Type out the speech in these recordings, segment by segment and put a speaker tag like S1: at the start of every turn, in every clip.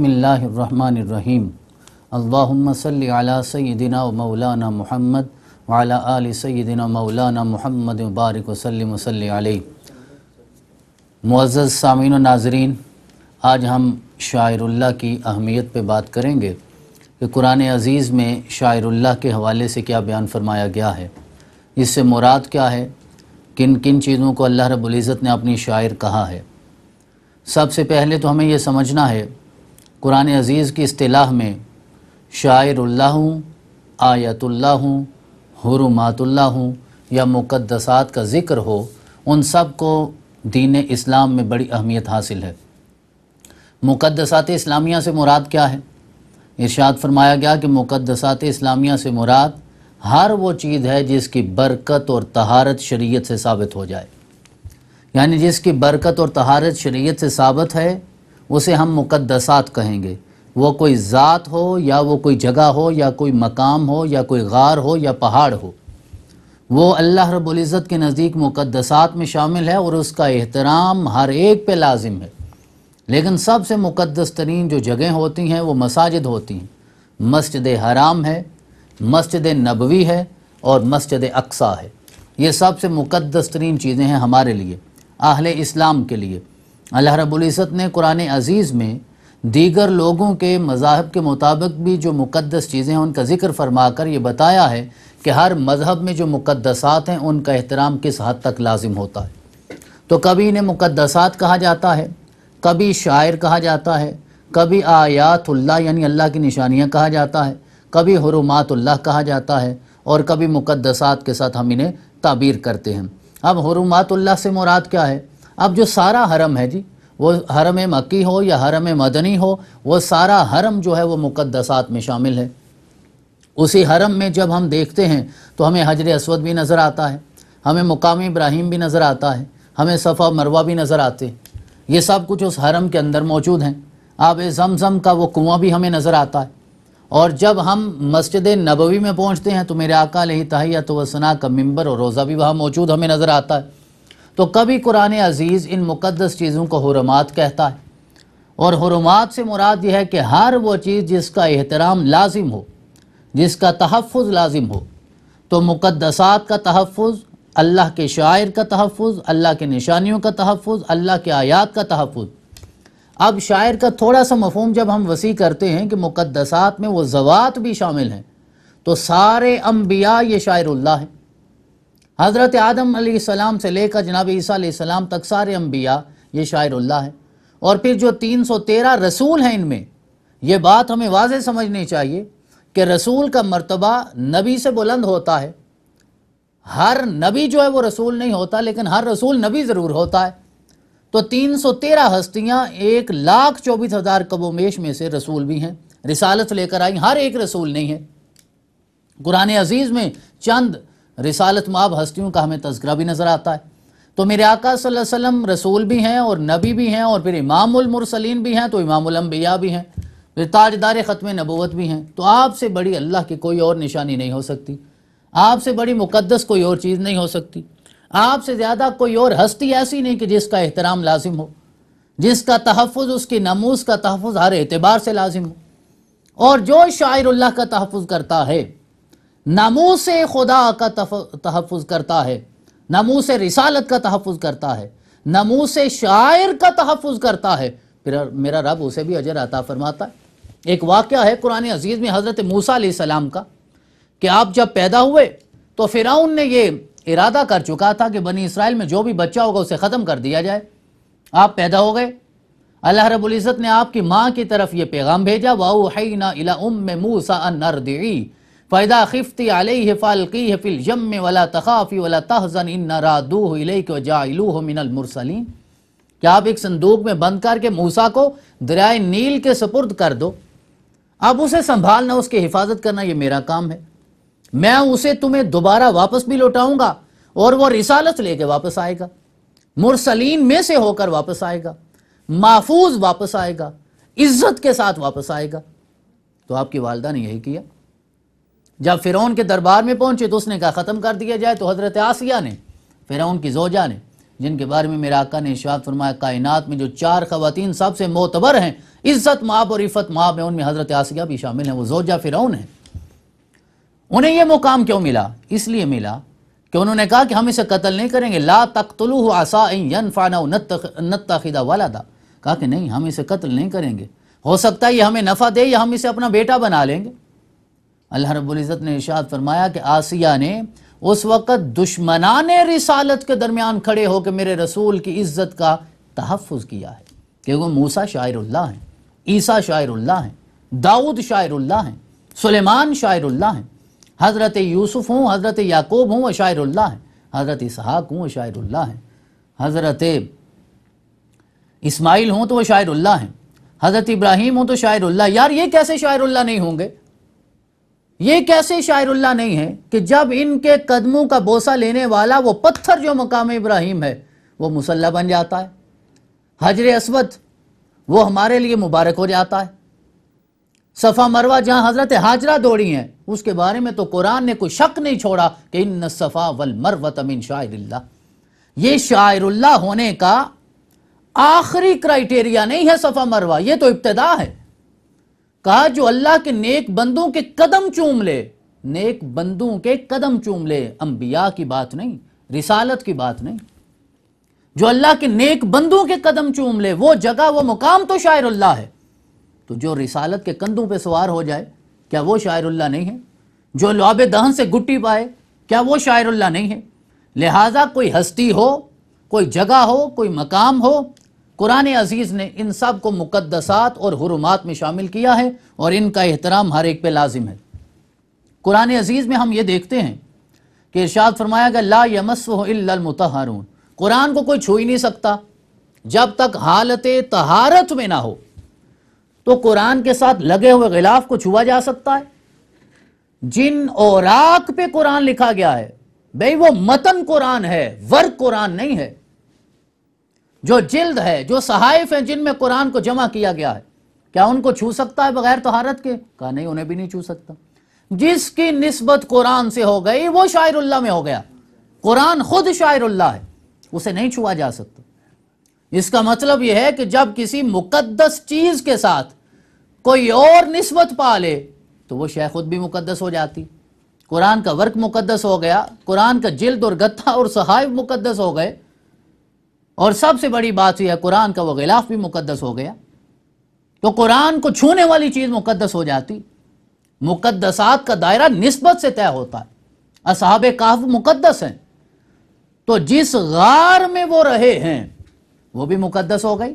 S1: बसमीम अल्लाम सल सैदिना मौलाना मोहम्मद वाला आल मौलाना मोहम्मद मुबारक वसलम वसल मुआज़ सामीन नाजरीन आज हम शायरुल्लाह की अहमियत पे बात करेंगे कि कुरान अज़ीज़ में शायरुल्लाह के हवाले से क्या बयान फरमाया गया है इससे मुराद क्या है किन किन चीज़ों को अल्लाह रब्ज़त ने अपनी शायर कहा है सबसे पहले तो हमें यह समझना है कुरान अज़ीज़ की अतलाह में शायरुल्ला हूँ आयतुल्ला हूँ हरुमातुल्ला हूँ या मुक़दसात का ज़िक्र हो उन सब को दीन इस्लाम में बड़ी अहमियत हासिल है मुक़दसात इस्लामिया से मुराद क्या है इर्शाद फरमाया गया कि मुक़दसात इस्लामिया से मुराद हर वो चीज़ है जिसकी बरकत और तहारत शरीयत से साबित हो जाए यानी जिसकी बरकत और तहारत शरीयत से साबित है उसे हम मुकद्दसात कहेंगे वो कोई ज़ात हो या वो कोई जगह हो या कोई मकाम हो या कोई गार हो या पहाड़ हो वो अल्लाह रबुल्ज़त के नज़दीक मुकदसात में शामिल है और उसका एहतराम हर एक पे लाजिम है लेकिन सबसे मुकदस तरीन जो जगह होती हैं वो मसाजिद होती हैं मस्जिद हराम है मस्जिद नबवी है और मस्जिद अक्सा है ये सबसे मुकदस तरीन चीज़ें हैं हमारे लिए आहल इस्लाम के लिए अल्लाह रबुल्ज़त ने कुरान अज़ीज़ में दीगर लोगों के मज़ाहब के मुताबिक भी जो मुक़दस चीज़ें हैं उनका ज़िक्र फरमा कर ये बताया है कि हर मज़हब में जो मुक़दसात हैं उनका एहतराम किस हद तक लाजिम होता है तो कभी इन्हें मुक़दसात कहा जाता है कभी शायर कहा जाता है कभी आयातुल्ला यानी अल्लाह की निशानियाँ कहा जाता है कभी हरुमातुल्लाह कहा जाता है और कभी मुक़दसात के साथ हम इन्हें ताबीर करते हैं अब हरुमातुल्लाह से मुराद क्या है अब जो सारा हरम है जी वो हरम मक्की हो या हरम मदनी हो वो सारा हरम जो है वो मुकदसात में शामिल है उसी हरम में जब हम देखते हैं तो हमें हजर असवद भी नज़र आता है हमें मुकाम इब्राहिम भी नज़र आता है हमें सफ़ा मरवा भी नज़र आते हैं ये सब कुछ उस हरम के अंदर मौजूद हैं आप जमजम का वो कुआँ भी हमें नज़र आता है और जब हम मस्जिद नबवी में पहुँचते हैं तो मेरे आका तहिया तो वसना का मंबर और रोज़ा भी वहाँ मौजूद हमें नज़र आता है तो कभी कुरान अजीज़ इन मुकदस चीज़ों को हरमात कहता है और हरमात से मुराद यह है कि हर वो चीज़ जिसका एहतराम लाजिम हो जिसका तहफ़ लाजिम हो तो मुकदसात का तहफ़ अल्लाह के शायर का तहफ़ अल्लाह के निशानियों का तहफ़ अल्लाह के आयात का तहफ़ अब शायर का थोड़ा सा मफहम जब हम वसी करते हैं कि मुकदसात में वो जवात भी शामिल हैं तो सारे अम्बिया ये शायर हैं हज़रत आदम सलाम से लेकर जनाब ईसा तक सारे अम्बिया ये शायरुल्ला है और फिर जो 313 रसूल हैं इनमें यह बात हमें वाज समझनी चाहिए कि रसूल का मर्तबा नबी से बुलंद होता है हर नबी जो है वो रसूल नहीं होता लेकिन हर रसूल नबी ज़रूर होता है तो 313 हस्तियाँ एक लाख चौबीस हज़ार कबोमेश में से रसूल भी हैं रिसालत लेकर आई हर एक रसूल नहीं है कुरान अजीज़ में चंद रिसालत माब हस्तियों का हमें तस्करा भी नज़र आता है तो मेरे आका वसल्लम रसूल भी हैं और नबी भी हैं और फिर इमामसलिन भी हैं तो इमामबिया भी हैं फिर ताजदार ख़त्म नबोत भी हैं तो आपसे बड़ी अल्लाह की कोई और निशानी नहीं हो सकती आपसे बड़ी मुकदस कोई और चीज़ नहीं हो सकती आपसे ज़्यादा कोई और हस्ती ऐसी नहीं कि जिसका एहतराम लाजिम हो जिसका तहफ़ उसकी नमूज का तहफ़ हर एतबार से लाजिम हो और जो शायर का तहफ़ करता है नामों से खुदा का तहफ़ करता है नमू से रिसालत का तहफ़ करता है नमू से शायर का तहफ़ करता है फिर मेरा रब उसे भी अजर अता फरमाता है एक वाक़ है कुरान अजीज़ में हज़रत मूसा सलाम का कि आप जब पैदा हुए तो फ़िराउन ने यह इरादा कर चुका था कि बनी इसराइल में जो भी बच्चा होगा उसे ख़त्म कर दिया जाए आप पैदा हो गए अल्लाह रबुल्ज़त ने आपकी माँ की तरफ ये पैगाम भेजा वाह ना इला उम मूसा नरदी फ़ैदा खिफ्ती अलह फ़ालकी फ़िल यम वला तखाफ़ी वला तहजन इन नादू व मिनल मुरसलीन क्या आप एक संदूक में बंद करके मूसा को दरियाए नील के सपुर्द कर दो आप उसे संभालना उसकी हिफाजत करना ये मेरा काम है मैं उसे तुम्हें दोबारा वापस भी लौटाऊंगा और वह रिसालत लेके वापस आएगा मुरसलीन में से होकर वापस आएगा महफूज वापस आएगा इज्जत के साथ वापस आएगा तो आपकी वालदा ने यही किया जब फ़िरौन के दरबार में पहुंचे तो उसने कहा ख़त्म कर दिया जाए तो हज़रत आसिया ने फ़िरौन की जोजा ने जिनके बारे में मेरा आका ने इशात फरमाया कायनात में जो चार खवतिन सबसे मोतबर हैं इज़्ज़त माप और इफ़त माप है उनमें हज़रत आसिया भी शामिल हैं वो जोजा फ़िरौन है उन्हें यह मुकाम क्यों मिला इसलिए मिला कि उन्होंने कहा कि हम इसे कत्ल नहीं करेंगे ला तख्तलु आसा यन फ़ाना वाला था कहा कि नहीं हम इसे कत्ल नहीं करेंगे हो सकता है ये हमें नफ़ा दे या हम इसे अपना बेटा बना लेंगे अल्लाह रबुल्ज़त ने इशाद फरमाया कि आसिया ने उस वक़्त दुश्मनान रिसालत के दरमियान खड़े होकर मेरे रसूल की इज़्ज़त का तहफ़ किया है क्योंकि मूसा शायरुल्ला हैं ईसा उल्ला हैं दाऊद शायरुल्ला हैं सुलेमान शायरुल्ला हैं हज़रत यूसुफ़ हूँ हज़रत याकूब हूँ व शायरुल्ला हैं हज़रत इसहाक हूँ व शायरुल्ला हैं हज़रत इसमाइल हूँ तो वह शायरुल्ला हैं हज़रत इब्राहिम हूँ तो शायरुल्ला यार ये कैसे शायरुल्ला नहीं होंगे ये कैसे शायरुल्ला नहीं है कि जब इनके कदमों का बोसा लेने वाला वो पत्थर जो मकाम इब्राहिम है वो मुसल्ला बन जाता है हजर असवद वो हमारे लिए मुबारक हो जाता है सफ़ा मरवा जहां हजरत हाजरा दौड़ी हैं उसके बारे में तो कुरान ने कोई शक नहीं छोड़ा कि इन सफ़ा वल मरवत अमीन शायरुल्ला ये शायरुल्ला होने का आखिरी क्राइटेरिया नहीं है सफ़ा मरवा ये तो इब्तदा है कहा जो अल्लाह के नेक बंदों के कदम चूम ले नेक बंदों के कदम चूम ले अंबिया की बात नहीं रिसालत की बात नहीं जो अल्लाह के नेक बंदों के कदम चूम ले वो जगह वो मुकाम तो शायरुल्लाह है तो जो रिसालत के कंधों पे सवार हो जाए क्या वो शायरुल्लाह नहीं है जो लॉब दहन से गुट्टी पाए क्या वो शायरुल्लाह नहीं है लिहाजा कोई हस्ती हो कोई जगह हो कोई मकाम हो कुरान अजीज़ ने इन सब को मुकदसात और हरुमात में शामिल किया है और इनका एहतराम हर एक पे लाजिम है कुरान अजीज़ में हम ये देखते हैं कि इर्शाद फरमाया गया ला यमसमतहारून कुरान को कोई छू ही नहीं सकता जब तक हालत तहारत में ना हो तो कुरान के साथ लगे हुए गिलाफ को छुआ जा सकता है जिन औराक पे कुरान लिखा गया है भाई वो मतन कुरान है वर्क कुरान नहीं है जो जिल्द है जो सहाइफ है जिनमें कुरान को जमा किया गया है क्या उनको छू सकता है बगैर तहारत के कहा नहीं उन्हें भी नहीं छू सकता जिसकी नस्बत कुरान से हो गई वो शायरुल्ला में हो गया कुरान खुद शायरुल्ला है उसे नहीं छुआ जा सकता इसका मतलब यह है कि जब किसी मुकद्दस चीज के साथ कोई और नस्बत पा ले तो वह शह खुद भी मुकदस हो जाती कुरान का वर्क मुकदस हो गया कुरान का जिल्द और गत्था और सहाइफ मुकदस हो गए और सबसे बड़ी बात तो यह कुरान का वो गिलाफ भी मुकदस हो गया तो कुरान को छूने वाली चीज़ मुकदस हो जाती मुकदसात का दायरा नस्बत से तय होता है असहाब काफ मुकदस हैं तो जिस गार में वो रहे हैं वो भी मुकदस हो गई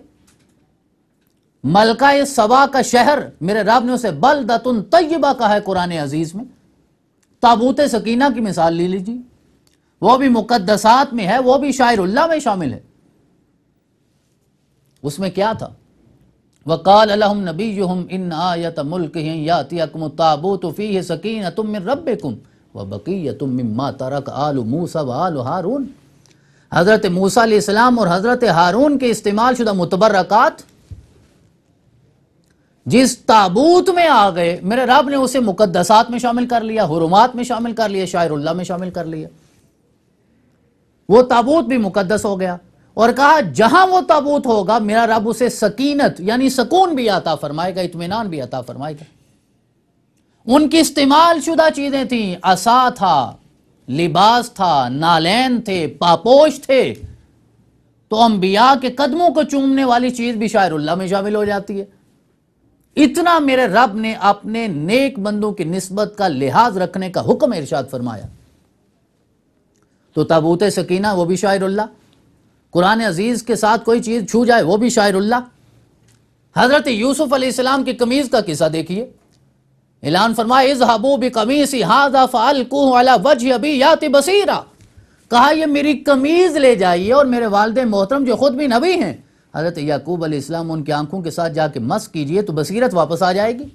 S1: मलका सबा का शहर मेरे रब ने उसे बल दतुन तयबा कहा है कुरान अजीज में ताबूत सकीना की मिसाल ले लीजिए वो भी मुकदसात में है वो भी शायरुल्ला में शामिल है उसमें क्या था वकाल अलहम नबी हम इन आयत मुल्क यातियकम ताबूत फ़ी सकीन तुम मिन रब कुम व बकी तुम मा तरक आल मूसा व आल हारून हज़रत मूसा इस्लाम और हज़रत हारून के इस्तेमाल शुदा मुतबरकत जिस ताबूत में आ गए मेरे रब ने उसे मुकदसात में शामिल कर लिया हुरुमात में शामिल कर लिया शायरुल्ला में शामिल कर लिया वो ताबूत भी मुकदस हो गया और कहा जहां वो ताबूत होगा मेरा रब उसे सकीनत यानी सकून भी आता फरमाएगा इतमान भी आता फरमाएगा उनकी इस्तेमाल शुदा चीजें थी असा था लिबास था नालैन थे पापोश थे तो अंबिया के कदमों को चूमने वाली चीज भी शायरुल्ला में शामिल हो जाती है इतना मेरे रब ने अपने नेक बंदों की नस्बत का लिहाज रखने का हुक्म इरशाद फरमाया तो ताबूत सकीना वो भी शायरुल्ला कुरान अजीज़ के साथ कोई चीज़ छू जाए वो भी शायरुल्ला हज़रत यूसुफ़ अलैहिस्सलाम की कमीज़ का किस्सा देखिए ऐलान फरमाए इज हबू वज अभी याति बसीरा कहा यह मेरी कमीज़ ले जाइए और मेरे वालद मोहतरम जो ख़ुद भी नबी हैं हज़रत याकूब अलैहिस्सलाम उनकी आंखों के साथ जाके मस कीजिए तो बसीरत वापस आ जाएगी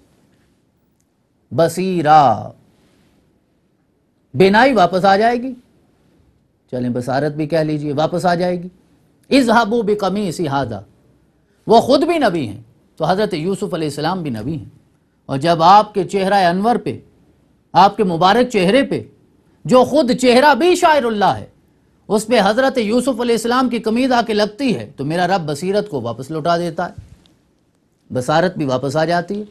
S1: बसीरा बेनाई वापस आ जाएगी चलें बसारत भी कह लीजिए वापस आ जाएगी इज़ हबू बे कमी इसी हादा वह ख़ुद भी नबी हैं तो हज़रत यूसुफ़ अलैहिस्सलाम भी नबी हैं और जब आपके चेहरा अनवर पे आपके मुबारक चेहरे पे जो ख़ुद चेहरा भी शायरल्ला है उस पर हज़रत यूसुफ़ अलैहिस्सलाम की कमीज आके लगती है तो मेरा रब बसीरत को वापस लौटा देता है बसारत भी वापस आ जाती है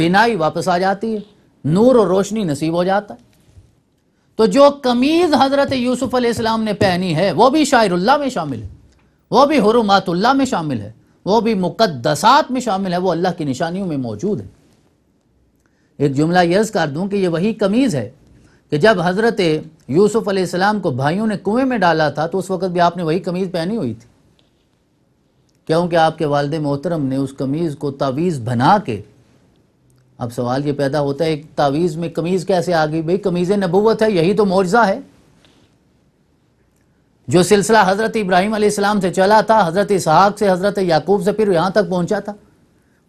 S1: बिनाई वापस आ जाती है नूर और रोशनी नसीब हो जाता है तो जो कमीज़ हज़रत यूसुफ़ अलैहिस्सलाम ने पहनी है वो भी शायरल्ला में शामिल है वो भी हरुमातुल्ला में शामिल है वो भी मुकदसात में शामिल है वो अल्लाह की निशानियों में मौजूद है एक जुमला यर्ज़ कर दूँ कि ये वही कमीज़ है कि जब हज़रत यूसुफ़ अलैहिस्सलाम को भाइयों ने कुएं में डाला था तो उस वक़्त भी आपने वही कमीज़ पहनी हुई थी क्योंकि आपके वालद मोहतरम ने उस कमीज़ को तावीज़ बना के अब सवाल ये पैदा होता है एक तावीज़ में कमीज़ कैसे आ गई भाई कमीज़ नबूत है यही तो मुआवजा है जो सिलसिला हज़रत इब्राहिम अलैहिस्सलाम से चला था हज़रत इसहाक से हज़रत याकूब से फिर यहाँ तक पहुँचा था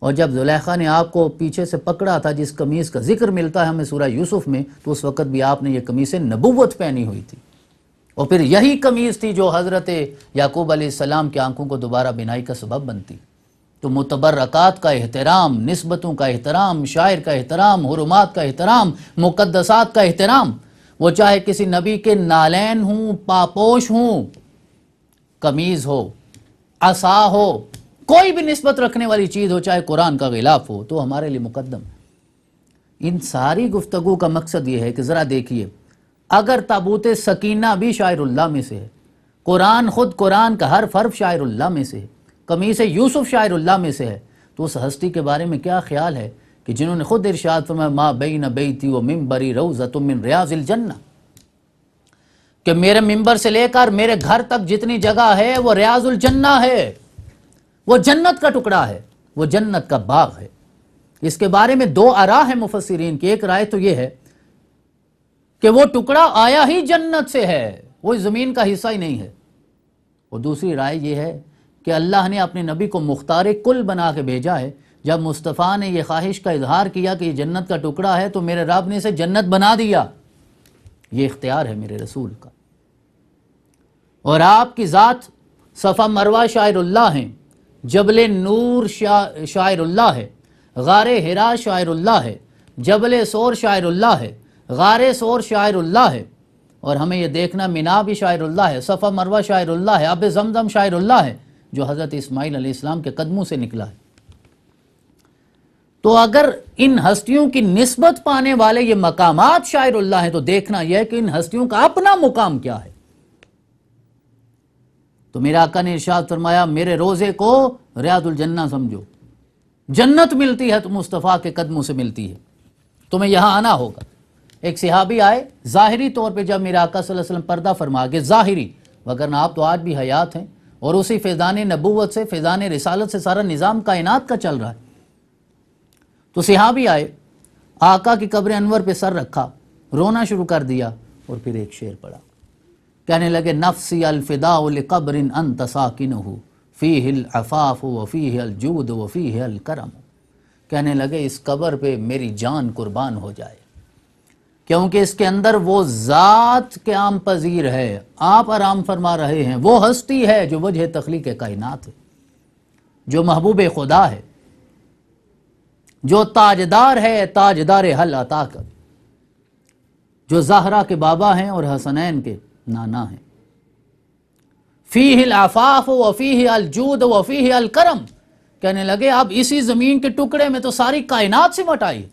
S1: और जब जुलेखा ने आपको पीछे से पकड़ा था जिस कमीज़ का जिक्र मिलता है हमें सूर्य यूसुफ में तो उस वक़्त भी आपने ये कमीज़ नबूवत पहनी हुई थी और फिर यही कमीज़ थी जो हज़रत याकूब आसमाम की आंखों को दोबारा बिनाई का सबब बनती तो मुतबरक़ात का एहतराम नस्बतों का एहतराम शायर का एहतराम हरमात का एहतराम मुकदसात का एहतराम वो चाहे किसी नबी के नालैन हूँ पापोश हूँ कमीज़ हो असा हो कोई भी नस्बत रखने वाली चीज़ हो चाहे कुरान का गिलाफ हो तो हमारे लिए मुकदम है इन सारी गुफ्तगु का मकसद ये है कि ज़रा देखिए अगर ताबूत सकीना भी शायरुल्ला में से है कुरान ख़ुद कुरान का हर फ़र्फ शायरुल्ला में से है कमीज़ यूसुफ शायरुल्ला में से है तो उस हस्ती के बारे में क्या ख्याल है कि जिन्होंने खुद इर्शाद फरमाया माँ बई न बई थी वो तुम मिन रियाजिल जन्ना कि मेरे मिंबर से लेकर मेरे घर तक जितनी जगह है वो रियाजुल जन्ना है वो जन्नत का टुकड़ा है वो जन्नत का बाग है इसके बारे में दो आरा है मुफसरीन की एक राय तो ये है कि वो टुकड़ा आया ही जन्नत से है वो ज़मीन का हिस्सा ही नहीं है और दूसरी राय ये है कि अल्लाह ने अपने नबी को मुख्तार कुल बना के भेजा है जब मुस्तफ़ा ने यह ख्वाहिश का इजहार किया कि यह जन्नत का टुकड़ा है तो मेरे रब ने इसे जन्नत बना दिया ये इख्तियार है मेरे रसूल का और आपकी ज़ात सफ़ा मरवा शायरुल्ला हैं जबल नूर शा शायरुल्ला है गार हिरा शायरुल्ला है जबल शोर शायरुल्ला है गार शोर शायरुल्ला है और हमें यह देखना मिना भी शायरुल्ला है सफ़ा मरवा शायरुल्ला है अब जमजम शायरुल्ला है जो हज़रत इस्माईल आसमाम के कदमों से निकला है तो अगर इन हस्तियों की नस्बत पाने वाले ये मकामात शायरुल्ला हैं तो देखना यह है कि इन हस्तियों का अपना मुकाम क्या है तो मेरा आका ने इर्शाद फरमाया मेरे रोजे को रियादुल जन्ना समझो जन्नत मिलती है तो मुस्तफ़ा के कदमों से मिलती है तुम्हें यहां आना होगा एक सिहाबी आए ज़ाहरी तौर पर जब मेरा आका वसल्लम पर्दा फरमा गए ज़ाहरी वगरना आप तो आज भी हयात हैं और उसी फैज़ान नबूवत से फैज़ान रिसालत से सारा निज़ाम कायनात का चल रहा है तो सिहाबी आए आका की कब्र अनवर पे सर रखा रोना शुरू कर दिया और फिर एक शेर पड़ा कहने लगे नफ्सी अलफिदाउल अन अंत साकिन हो फ़ी हिल अफ़ाफ़ वफ़ी जूद वफ़ी अल करम कहने लगे इस कब्र पे मेरी जान कुर्बान हो जाए क्योंकि इसके अंदर वो ज़ात आम पजीर है आप आराम फरमा रहे हैं वो हस्ती है जो वजह तख्लीक कायनात है जो महबूब खुदा है जो ताजदार है ताजदार हल अता कर जो जहरा के बाबा हैं और हसनैन के नाना हैं फ़ी हिल आफाफ वफ़ी अलजूद वफ़ी अलकरम कहने लगे आप इसी ज़मीन के टुकड़े में तो सारी कायनात से आई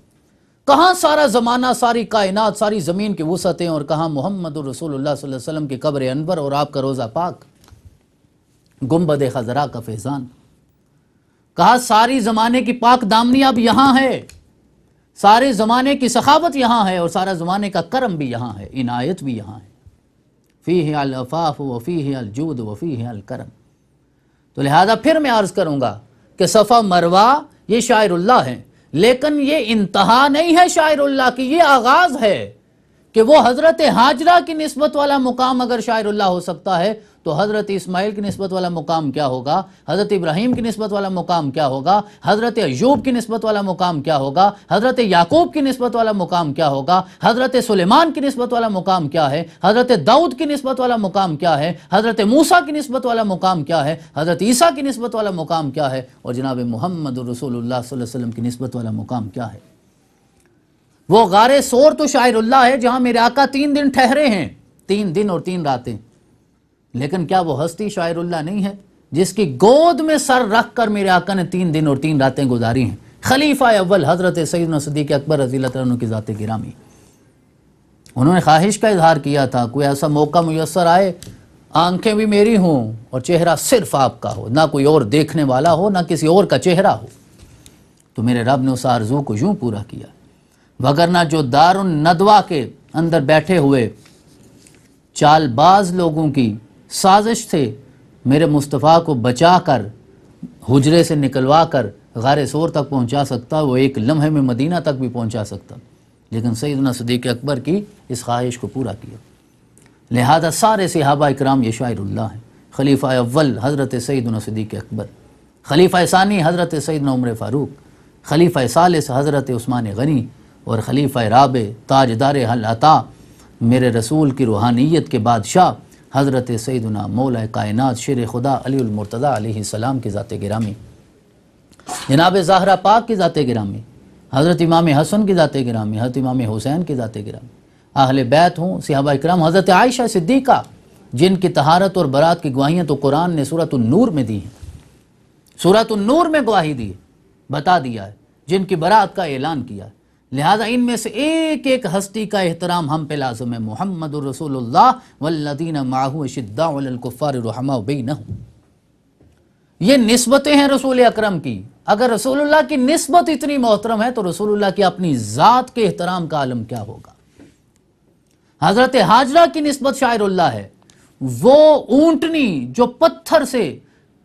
S1: कहाँ सारा ज़माना सारी कायनात सारी ज़मीन की वसतें और कहाँ मोहम्मद रसूल वसल्लम की कब्र अनबर और आपका रोज़ा पाक गुम्बद खजरा का फैज़ान कहा सारी ज़माने की पाक दामनी अब यहां है सारे ज़माने की सखावत यहां है और सारा ज़माने का करम भी यहाँ है इनायत भी यहां है फ़ी है अलफ़ाफ़ वफ़ी है अलजूद वफ़ी है अलकरम तो लिहाजा फिर मैं अर्ज़ करूंगा कि सफ़ा मरवा ये शायरुल्ला है लेकिन ये इंतहा नहीं है शायरुल्ला की ये आगाज़ है कि वो हजरत हाजरा की नस्बत वाला मुकाम अगर शायरुल्ला हो सकता है तो हजरत इस्माइल की नस्बत वाला मुकाम क्या होगा हजरत इब्राहिम की नस्बत वाला मुकाम क्या होगा हजरत अयूब की नस्बत वाला मुकाम क्या होगा हजरत याकूब की नस्बत वाला मुकाम क्या होगा हजरत सुलेमान की नस्बत वाला मुकाम क्या है हजरत दाऊद की नस्बत वाला मुकाम क्या है हजरत मूसा की नस्बत वाला मुकाम क्या है हजरत ईसा की नस्बत वाला मुकाम क्या है और जनाब मोहम्मद रसूल वसलम की नस्बत वाला मुकाम क्या है वो गारे सोर तो शायरुल्ला है जहाँ मेरे आका तीन दिन ठहरे हैं तीन दिन और तीन रातें लेकिन क्या वो हस्ती शायरुल्ला नहीं है जिसकी गोद में सर रख कर मेरे आका ने तीन दिन और तीन रातें गुजारी हैं खलीफा अव्वल हज़रत सईद सदीक अकबर रजील की ज़ाते गिरामी उन्होंने ख्वाहिश का इजहार किया था कोई ऐसा मौका मैसर आए आंखें भी मेरी हों और चेहरा सिर्फ आपका हो ना कोई और देखने वाला हो ना किसी और का चेहरा हो तो मेरे रब ने उस आरजू को यूं पूरा किया वगरना जो दारुन नदवा के अंदर बैठे हुए चालबाज लोगों की साजिश थे मेरे मुस्तफ़ा को बचा कर हजरे से निकलवा कर गार शोर तक पहुँचा सकता वो एक लम्हे में मदीना तक भी पहुँचा सकता लेकिन सईदना सदीक अकबर की इस ख्वाहिश को पूरा किया लिहाजा सारे सिहाबा इकराम ये शायरुल्ला हैं खलीफ़ा अव्वल हज़रत सईदना सदीक अकबर खलीफ़ा सानी हज़रत सईदना उमर फ़ारूक खलीफ़ा सालिस हज़रत स्स्मान गनी और खलीफ़ राब ताजदार हलता मेरे रसूल की रूहानियत के बादशाह हज़रत सैदना मौल कायनत शेर खुदा अलीमरतदा सलाम की ज़ात गिरामी जनाब ज़ाहरा पाक की ज़ात गिरामी हज़रत इमाम हसन की ज़ात गिरामी हज़रत इमाम हुसैन की ज़ात गिरामी आहल बैत हूँ सिहबा इक्राम हज़रत आयशा सिद्दीक़ा जिनकी तहारत और बरात की गवाहियाँ तो कुरान ने सूरत नूर में दी हैं सूरत नूर में गवाही दी बता दिया है जिनकी बरात का ऐलान किया है लिहाजा इनमें से एक एक हस्ती का एहतराम हम पे लाजम है मोहम्मद रसूल वल्लिन माहू शिद्दाफ़ार रहमा ये नस्बतें हैं रसूल अक्रम की अगर रसूल्ला की नस्बत इतनी मोहतरम है तो रसूल्ला की अपनी ज़ात के एहतराम का आलम क्या होगा हज़रत हाजरा की नस्बत शायरुल्लाह है वो ऊंटनी जो पत्थर से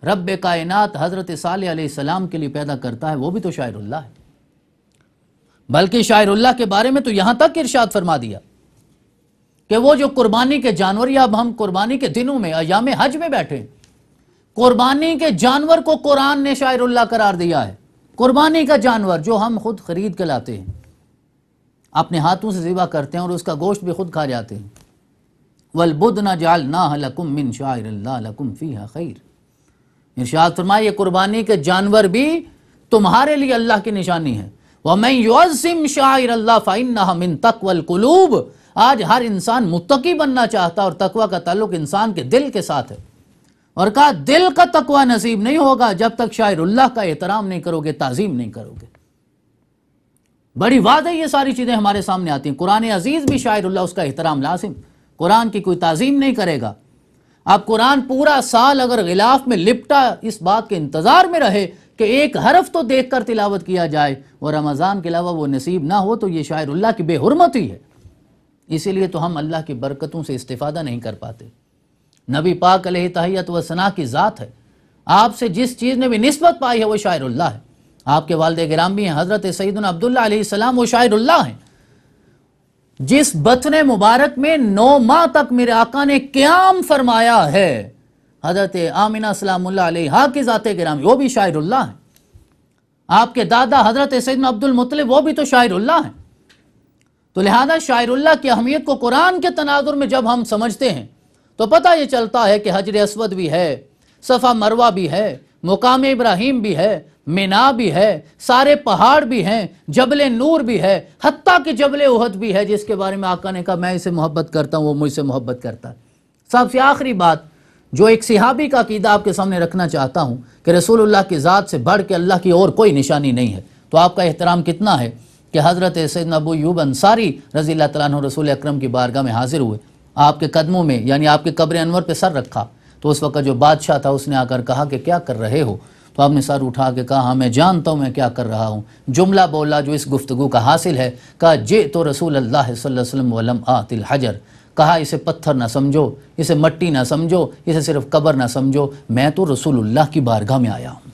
S1: रब कायनात हज़रत साल सलाम के लिए पैदा करता है वो भी तो शायरुल्लाह है बल्कि शायरुल्ला के बारे में तो यहां तक इर्शाद फरमा दिया कि वो जो कुर्बानी के जानवर या अब हम कुर्बानी के दिनों में अयाम हज में बैठे कुर्बानी के जानवर को कुरान ने शायरुल्ला करार दिया है कुर्बानी का जानवर जो हम खुद खरीद के लाते हैं अपने हाथों से ज़िबा करते हैं और उसका गोश्त भी खुद खा जाते हैं वल बुद ना जाल ना लकुम मिन लकुम फ़ी खैर इर्शाद फरमाए ये कुर्बानी के जानवर भी तुम्हारे लिए अल्लाह की निशानी है तक़वल कुलूब आज हर इंसान मुतकी बनना चाहता और तकवा का ताल्लुक इंसान के दिल के साथ है और कहा दिल का तकवा नसीब नहीं होगा जब तक शायरुल्लाह का एहतराम नहीं करोगे ताजीम नहीं करोगे बड़ी बात है ये सारी चीज़ें हमारे सामने आती हैं कुरान अजीज़ भी शायरुल्लाह उसका एहतराम लाजिम कुरान की कोई ताजीम नहीं करेगा आप कुरान पूरा साल अगर गिलाफ में लिपटा इस बात के इंतज़ार में रहे कि एक हरफ तो देख कर तिलावत किया जाए और रमज़ान के अलावा वो नसीब ना हो तो ये शायर अल्लाह की बेहरमती है इसीलिए तो हम अल्लाह की बरकतों से इस्तेफादा नहीं कर पाते नबी पाक तहैत वसना की ज़ात है आपसे जिस चीज़ ने भी नस्बत पाई है वो शायरुल्ला है आपके वालद ग्राम भी हैं हज़रत सईदन अब्दुल्ला सलाम वो शायरुल्ला हैं जिस बथन मुबारक में नौ माह तक मेरे आका ने क्याम फरमाया है हजरत आमिना सलामुल्ला की ज़ाते गिरामी वो भी शायरुल्ला है आपके दादा हजरत सैद अब्दुल मुतलब वो भी तो शायरुल्ला है तो लिहाजा शायरुल्ला की अहमियत को कुरान के तनाजुर में जब हम समझते हैं तो पता ये चलता है कि हजर असवद भी है सफ़ा मरवा भी है मुकाम इब्राहिम भी है मीना भी है सारे पहाड़ भी हैं जबले नूर भी है हती के जबले उहद भी है जिसके बारे में आका ने कहा मैं इसे मोहब्बत करता हूँ वो मुझसे मोहब्बत करता है सबसे आखिरी बात जो एक सिहाबी का कीदा आपके सामने रखना चाहता हूँ कि रसूलुल्लाह की ज़ात से बढ़ के अल्लाह की और कोई निशानी नहीं है तो आपका एहतराम कितना है कि हज़रत सैद नबू यूब अंसारी रज़ी तैन रसूल अक्रम की बारगाह में हाजिर हुए आपके कदमों में यानी आपके कब्र अनवर पर सर रखा तो उस वक्त जो बादशाह था उसने आकर कहा कि क्या कर रहे हो तो आपने सर उठा के कहा हाँ मैं जानता हूँ मैं क्या कर रहा हूँ जुमला बोला जो इस गुफ्तु का हासिल है कहा जे तो रसूल अल्लाह वसम वलम आतिल हजर कहा इसे पत्थर ना समझो इसे मट्टी ना समझो इसे सिर्फ कबर ना समझो मैं तो रसूलुल्लाह की बारगाह में आया हूँ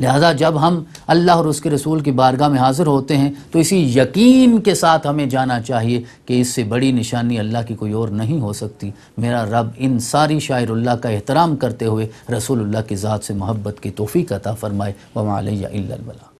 S1: लिहाजा जब हम अल्लाह और उसके रसूल की बारगाह में हाज़िर होते हैं तो इसी यकीन के साथ हमें जाना चाहिए कि इससे बड़ी निशानी अल्लाह की कोई और नहीं हो सकती मेरा रब इन सारी शायरुल्ला का एहतराम करते हुए रसूलुल्लाह की ज़ात से मोहब्बत की तोफ़ी कता फ़रमाए वमा अलैया